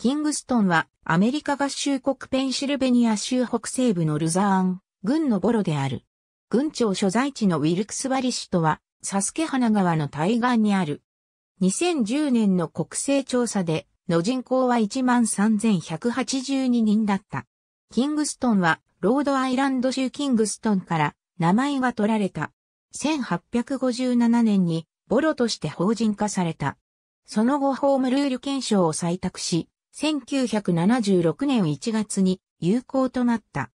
キングストンはアメリカ合衆国ペンシルベニア州北西部のルザーン、軍のボロである。軍庁所在地のウィルクスバリ市とは、サスケ花川の対岸にある。2010年の国勢調査で、の人口は13,182人だった。キングストンは、ロードアイランド州キングストンから名前が取られた。1857年にボロとして法人化された。その後ホームルール憲章を採択し、1976年1月に有効となった。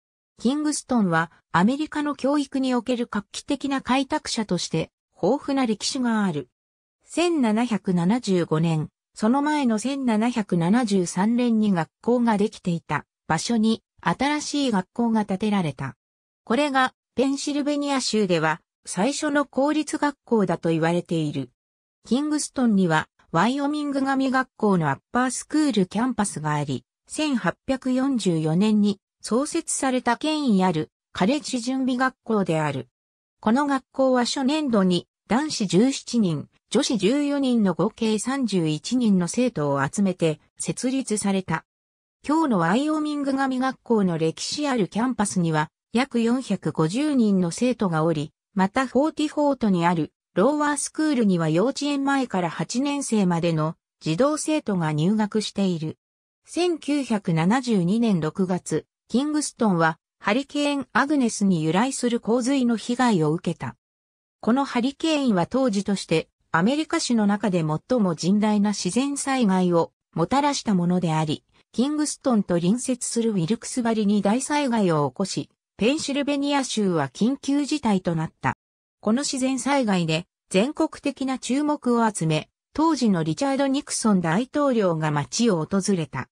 キングストンはアメリカの教育における画期的な開拓者として豊富な歴史がある。1775年、その前の1773年に学校ができていた場所に新しい学校が建てられた。これがペンシルベニア州では最初の公立学校だと言われている。キングストンにはワイオミング神学校のアッパースクールキャンパスがあり、1844年に創設された権威あるカレッジ準備学校である。この学校は初年度に男子17人、女子14人の合計31人の生徒を集めて設立された。今日のワイオミング神学校の歴史あるキャンパスには約450人の生徒がおり、またフォーティフォートにあるローワースクールには幼稚園前から8年生までの児童生徒が入学している。1972年6月、キングストンはハリケーン・アグネスに由来する洪水の被害を受けた。このハリケーンは当時としてアメリカ史の中で最も甚大な自然災害をもたらしたものであり、キングストンと隣接するウィルクスバリに大災害を起こし、ペンシルベニア州は緊急事態となった。この自然災害で全国的な注目を集め、当時のリチャード・ニクソン大統領が街を訪れた。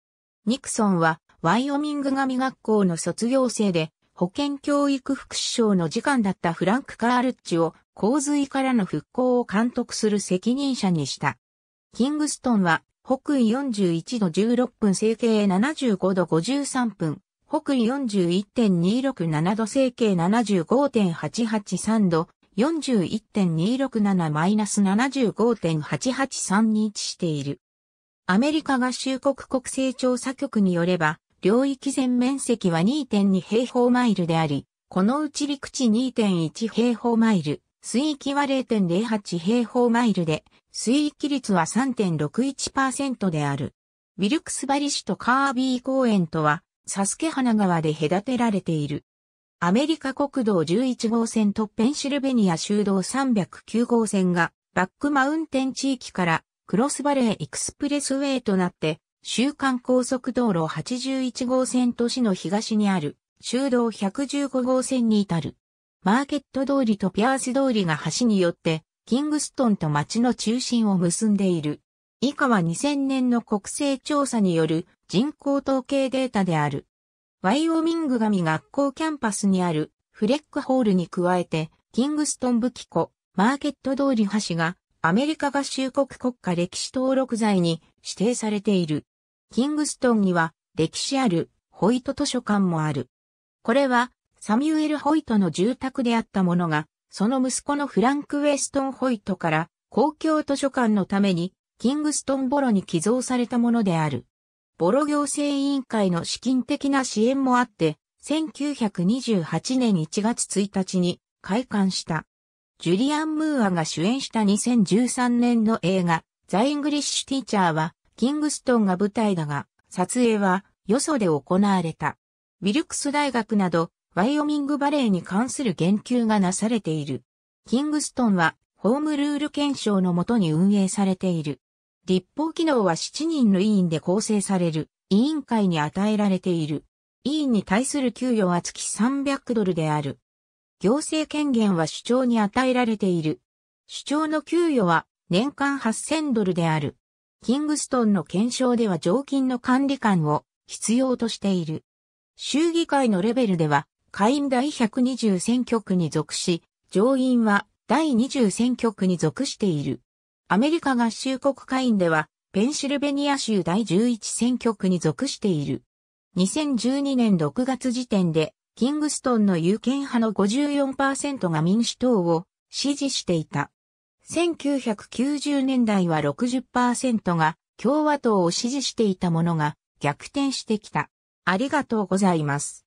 ニクソンはワイオミング神学校の卒業生で保健教育副首相の次官だったフランク・カールッチを洪水からの復興を監督する責任者にした。キングストンは北緯41度16分整形75度53分、北緯41.267度整形75.883度、41.267-75.88に位置している。アメリカ合衆国国勢調査局によれば、領域全面積は2.2平方マイルであり、このうち陸地2.1平方マイル、水域は0.08平方マイルで、水域率は3.61%である。ウィルクスバリ市とカービー公園とは、サスケ花川で隔てられている。アメリカ国道11号線とペンシルベニア州道309号線がバックマウンテン地域からクロスバレーエクスプレスウェイとなって週間高速道路81号線都市の東にある州道115号線に至る。マーケット通りとピアース通りが橋によってキングストンと町の中心を結んでいる。以下は2000年の国勢調査による人口統計データである。ワイオミング神学校キャンパスにあるフレックホールに加えて、キングストン武器庫、マーケット通り橋がアメリカ合衆国国家歴史登録財に指定されている。キングストンには歴史あるホイト図書館もある。これはサミュエル・ホイトの住宅であったものが、その息子のフランク・ウェストン・ホイトから公共図書館のためにキングストンボロに寄贈されたものである。ボロ行政委員会の資金的な支援もあって、1928年1月1日に開館した。ジュリアン・ムーアが主演した2013年の映画、ザ・イングリッシュ・ティーチャーは、キングストンが舞台だが、撮影は、よそで行われた。ウィルクス大学など、ワイオミングバレーに関する言及がなされている。キングストンは、ホームルール検証のもとに運営されている。立法機能は7人の委員で構成される委員会に与えられている。委員に対する給与は月300ドルである。行政権限は首長に与えられている。首長の給与は年間8000ドルである。キングストンの検証では常勤の管理官を必要としている。衆議会のレベルでは会員第120選挙区に属し、上院は第20選挙区に属している。アメリカ合衆国会員では、ペンシルベニア州第11選挙区に属している。2012年6月時点で、キングストンの有権派の54%が民主党を支持していた。1990年代は60%が共和党を支持していたものが逆転してきた。ありがとうございます。